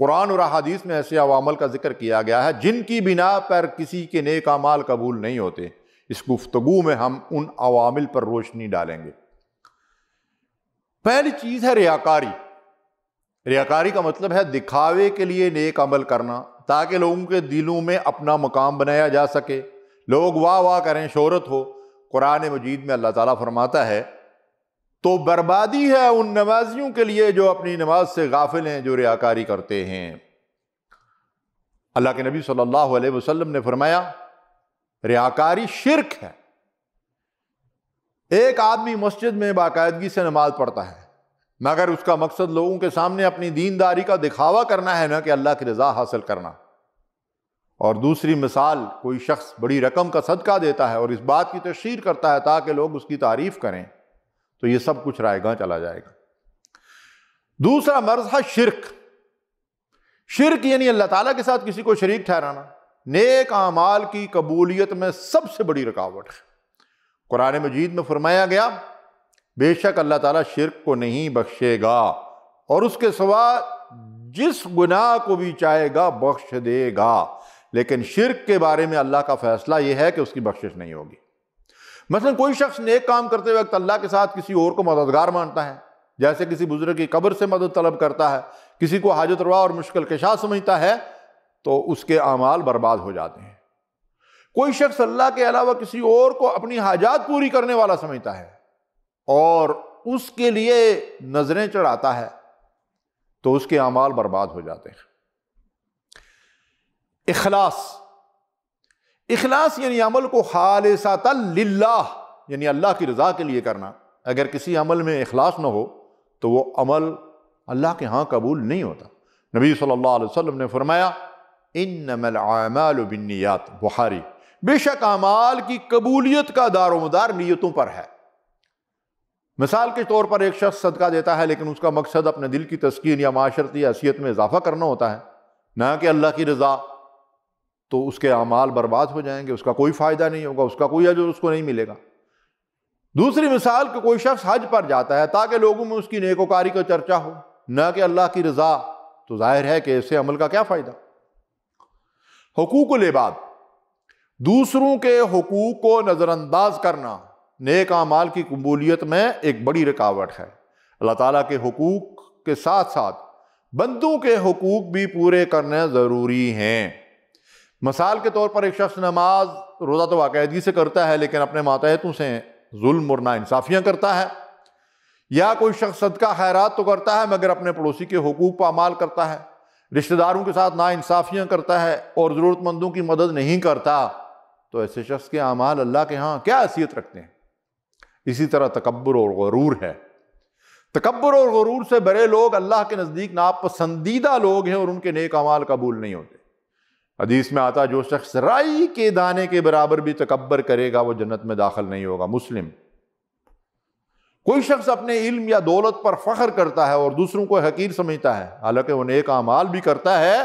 قرآن اور حدیث میں ایسے عوامل کا ذکر کیا گیا ہے جن کی بنا پر کسی کے نیک عمال قبول نہیں ہوتے اس گفتگو میں ہم ان عوامل پر روشنی ڈالیں گے پہلی چیز ہے ریاکاری ریاکاری کا مطلب ہے دکھاوے کے لیے نیک عمل کرنا تاکہ لوگوں کے دلوں میں اپنا مقام بنایا جا سکے لوگ واہ واہ کریں شہرت ہو قرآن مجید میں اللہ تعالیٰ فرماتا ہے تو بربادی ہے ان نمازیوں کے لیے جو اپنی نماز سے غافل ہیں جو ریاکاری کرتے ہیں اللہ کے نبی صلی اللہ علیہ وسلم نے فرمایا ریاکاری شرک ہے ایک آدمی مسجد میں باقاعدگی سے نماز پڑھتا ہے مگر اس کا مقصد لوگوں کے سامنے اپنی دینداری کا دکھاوا کرنا ہے نہ کہ اللہ کی رضا حاصل کرنا اور دوسری مثال کوئی شخص بڑی رقم کا صدقہ دیتا ہے اور اس بات کی تشہیر کرتا ہے تاکہ لوگ اس کی تعریف کریں تو یہ سب کچھ رائے گا چلا جائے گا دوسرا مرض ہے شرک شرک یعنی اللہ تعالیٰ کے ساتھ کسی کو شریک ٹھہرانا نیک اعمال کی قبولیت میں سب سے بڑی رکاوٹ ہے قرآن مجید میں فرمایا گیا بے شک اللہ تعالیٰ شرک کو نہیں بخشے گا اور اس کے سوا جس گناہ کو بھی چاہے گا بخش دے گا لیکن شرک کے بارے میں اللہ کا فیصلہ یہ ہے کہ اس کی بخشش نہیں ہوگی مثلا کوئی شخص نیک کام کرتے وقت اللہ کے ساتھ کسی اور کو مددگار مانتا ہے جیسے کسی بزرگ کی قبر سے مدد طلب کرتا ہے کسی کو حاجت روا اور مشکل کشا سمجھتا ہے تو اس کے اعمال برباد ہو جاتے ہیں کوئی شخص اللہ کے علاوہ کسی اور کو اپنی حاجات پوری کرنے والا سمجھتا ہے اور اس کے لیے نظریں چڑھاتا ہے تو اس کے اعمال برباد ہو جاتے ہیں اخلاص اخلاص یعنی عمل کو خالصتا للہ یعنی اللہ کی رضا کے لیے کرنا اگر کسی عمل میں اخلاص نہ ہو تو وہ عمل اللہ کے ہاں قبول نہیں ہوتا نبی صلی اللہ علیہ وسلم نے فرمایا انما العمال بالنیات بخاری بے شک اعمال کی قبولیت کا دار و مدار نیتوں پر ہے مثال کے طور پر ایک شخص صدقہ دیتا ہے لیکن اس کا مقصد اپنے دل کی تسکین یا معاشرتی حیثیت میں اضافہ کرنا ہوتا ہے نہ کہ اللہ کی رضا تو اس کے اعمال برباد ہو جائیں گے اس کا کوئی فائدہ نہیں ہوگا اس کا کوئی حج اس کو نہیں ملے گا دوسری مثال کہ کوئی شخص حج پر جاتا ہے تاکہ لوگوں میں اس کی نیک و کاری چرچا ہو نہ کہ اللہ کی رضا تو ظاہر ہے کہ ایسے عمل کا کیا فائدہ حقوق و دوسروں کے حقوق کو نظر انداز کرنا نیک اعمال کی قبولیت میں ایک بڑی رکاوٹ ہے اللہ تعالیٰ کے حقوق کے ساتھ ساتھ بندوں کے حقوق بھی پورے کرنے ضروری ہیں مثال کے طور پر ایک شخص نماز روزہ تو باقاعدگی سے کرتا ہے لیکن اپنے ماتحتوں سے ظلم اور ناانصافیاں کرتا ہے یا کوئی شخص صدقہ خیرات تو کرتا ہے مگر اپنے پڑوسی کے حقوق پامال کرتا ہے رشتہ داروں کے ساتھ ناانصافیاں کرتا ہے اور ضرورت مندوں کی مدد نہیں کرتا تو ایسے شخص کے اعمال اللہ کے ہاں کیا حیثیت رکھتے ہیں اسی طرح تکبر اور غرور ہے تکبر اور غرور سے بڑے لوگ اللہ کے نزدیک ناپسندیدہ لوگ ہیں اور ان کے نیک اعمال قبول نہیں ہوتے حدیث میں آتا جو شخص رائی کے دانے کے برابر بھی تکبر کرے گا وہ جنت میں داخل نہیں ہوگا مسلم کوئی شخص اپنے علم یا دولت پر فخر کرتا ہے اور دوسروں کو حقیر سمجھتا ہے حالانکہ وہ نیک اعمال بھی کرتا ہے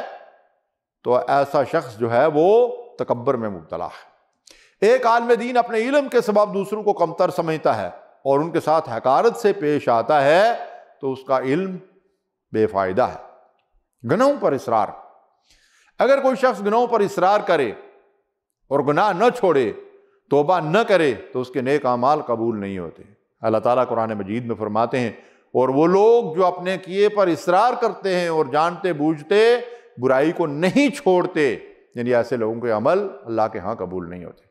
تو ایسا شخص جو ہے وہ تکبر میں مبتلا ہے ایک عالم دین اپنے علم کے سبب دوسروں کو کمتر سمجھتا ہے اور ان کے ساتھ حکارت سے پیش آتا ہے تو اس کا علم بے فائدہ ہے گنہوں پر اسرار اگر کوئی شخص گناہوں پر اصرار کرے اور گناہ نہ چھوڑے توبہ نہ کرے تو اس کے نیک اعمال قبول نہیں ہوتے اللہ تعالیٰ قرآن مجید میں فرماتے ہیں اور وہ لوگ جو اپنے کیے پر اصرار کرتے ہیں اور جانتے بوجھتے برائی کو نہیں چھوڑتے یعنی ایسے لوگوں کے عمل اللہ کے ہاں قبول نہیں ہوتے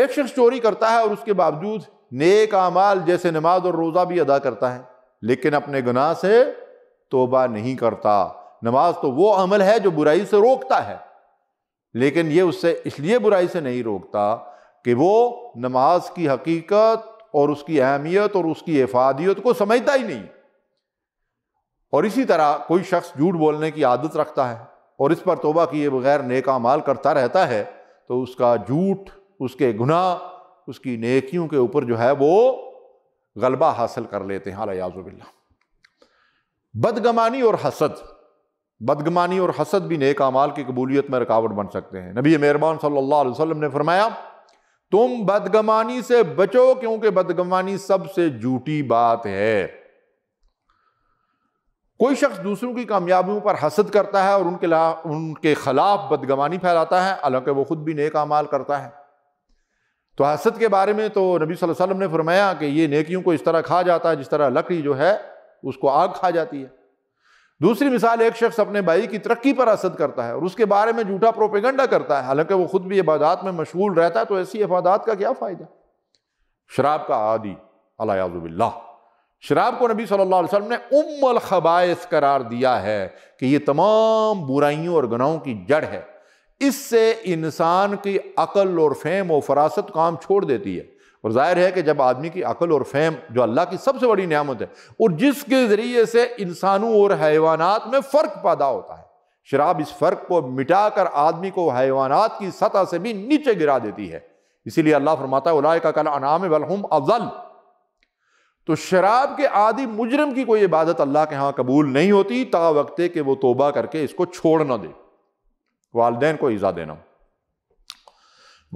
ایک شخص چوری کرتا ہے اور اس کے باوجود نیک اعمال جیسے نماز اور روزہ بھی ادا کرتا ہے لیکن اپنے گناہ سے توبہ نہیں کرتا نماز تو وہ عمل ہے جو برائی سے روکتا ہے لیکن یہ اس سے اس لیے برائی سے نہیں روکتا کہ وہ نماز کی حقیقت اور اس کی اہمیت اور اس کی افادیت کو سمجھتا ہی نہیں اور اسی طرح کوئی شخص جھوٹ بولنے کی عادت رکھتا ہے اور اس پر توبہ کیے بغیر نیک اعمال کرتا رہتا ہے تو اس کا جھوٹ اس کے گناہ اس کی نیکیوں کے اوپر جو ہے وہ غلبہ حاصل کر لیتے ہیں ہاں آز بدگمانی اور حسد بدگمانی اور حسد بھی نیک عمال کی قبولیت میں رکاوٹ بن سکتے ہیں نبی مہربان صلی اللہ علیہ وسلم نے فرمایا تم بدگمانی سے بچو کیونکہ بدگمانی سب سے جھوٹی بات ہے کوئی شخص دوسروں کی کامیابیوں پر حسد کرتا ہے اور ان کے ان کے خلاف بدگمانی پھیلاتا ہے حالانکہ وہ خود بھی نیک اعمال کرتا ہے تو حسد کے بارے میں تو نبی صلی اللہ علیہ وسلم نے فرمایا کہ یہ نیکیوں کو اس طرح کھا جاتا ہے جس طرح لکڑی جو ہے اس کو آگ کھا جاتی ہے دوسری مثال ایک شخص اپنے بھائی کی ترقی پر حسد کرتا ہے اور اس کے بارے میں جھوٹا پروپیگنڈا کرتا ہے حالانکہ وہ خود بھی عبادات میں مشغول رہتا ہے تو ایسی عبادات کا کیا فائدہ شراب کا عادی الحضب اللہ شراب کو نبی صلی اللہ علیہ وسلم نے ام الخبائث قرار دیا ہے کہ یہ تمام برائیوں اور گناہوں کی جڑ ہے اس سے انسان کی عقل اور فہم و فراست کام چھوڑ دیتی ہے اور ظاہر ہے کہ جب آدمی کی عقل اور فہم جو اللہ کی سب سے بڑی نعمت ہے اور جس کے ذریعے سے انسانوں اور حیوانات میں فرق پیدا ہوتا ہے شراب اس فرق کو مٹا کر آدمی کو حیوانات کی سطح سے بھی نیچے گرا دیتی ہے اسی لیے اللہ ہے اولائے کا کل انام بلحم افضل تو شراب کے عادی مجرم کی کوئی عبادت اللہ کے ہاں قبول نہیں ہوتی تا وقتے کہ وہ توبہ کر کے اس کو چھوڑ نہ دے والدین کو ایزا دینا ہوں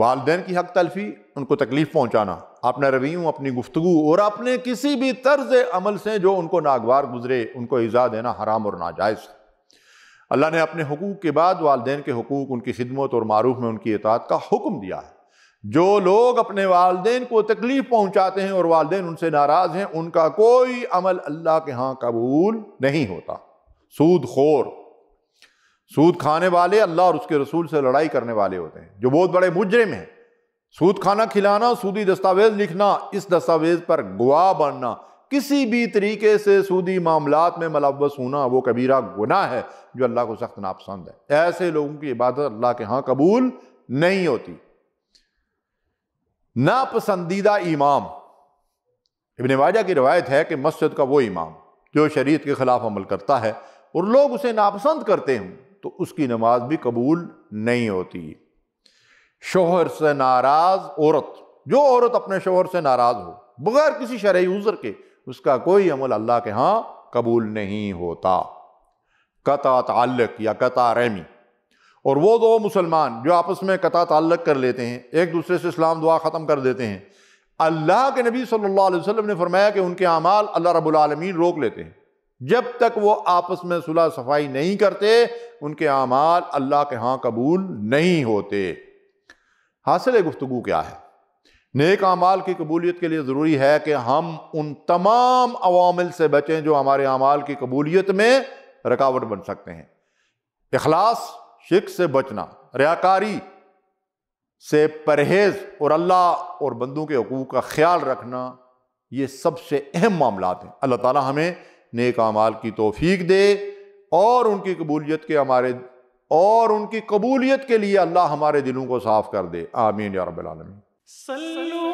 والدین کی حق تلفی ان کو تکلیف پہنچانا اپنا رویوں اپنی گفتگو اور اپنے کسی بھی طرز عمل سے جو ان کو ناگوار گزرے ان کو ایزا دینا حرام اور ناجائز ہے اللہ نے اپنے حقوق کے بعد والدین کے حقوق ان کی خدمت اور معروف میں ان کی اطاعت کا حکم دیا ہے جو لوگ اپنے والدین کو تکلیف پہنچاتے ہیں اور والدین ان سے ناراض ہیں ان کا کوئی عمل اللہ کے ہاں قبول نہیں ہوتا سود خور سود کھانے والے اللہ اور اس کے رسول سے لڑائی کرنے والے ہوتے ہیں جو بہت بڑے مجرم ہیں سود کھانا کھلانا سودی دستاویز لکھنا اس دستاویز پر گواہ بننا کسی بھی طریقے سے سودی معاملات میں ملوث ہونا وہ کبیرہ گناہ ہے جو اللہ کو سخت ناپسند ہے ایسے لوگوں کی عبادت اللہ کے ہاں قبول نہیں ہوتی ناپسندیدہ امام ابن واجہ کی روایت ہے کہ مسجد کا وہ امام جو شریعت کے خلاف عمل کرتا ہے اور لوگ اسے ناپسند کرتے ہوں تو اس کی نماز بھی قبول نہیں ہوتی شوہر سے ناراض عورت جو عورت اپنے شوہر سے ناراض ہو بغیر کسی شرعی عذر کے اس کا کوئی عمل اللہ کے ہاں قبول نہیں ہوتا قطع تعلق یا قطع رحمی اور وہ دو مسلمان جو آپس میں قطع تعلق کر لیتے ہیں ایک دوسرے سے اسلام دعا ختم کر دیتے ہیں اللہ کے نبی صلی اللہ علیہ وسلم نے فرمایا کہ ان کے اعمال اللہ رب العالمین روک لیتے ہیں جب تک وہ آپس میں صلح صفائی نہیں کرتے ان کے اعمال اللہ کے ہاں قبول نہیں ہوتے حاصل گفتگو کیا ہے نیک اعمال کی قبولیت کے لیے ضروری ہے کہ ہم ان تمام عوامل سے بچیں جو ہمارے اعمال کی قبولیت میں رکاوٹ بن سکتے ہیں اخلاص شک سے بچنا ریاکاری سے پرہیز اور اللہ اور بندوں کے حقوق کا خیال رکھنا یہ سب سے اہم معاملات ہیں اللہ تعالیٰ ہمیں نیک عمال کی توفیق دے اور ان کی قبولیت کے ہمارے اور ان کی قبولیت کے لیے اللہ ہمارے دلوں کو صاف کر دے آمین یا رب العالمین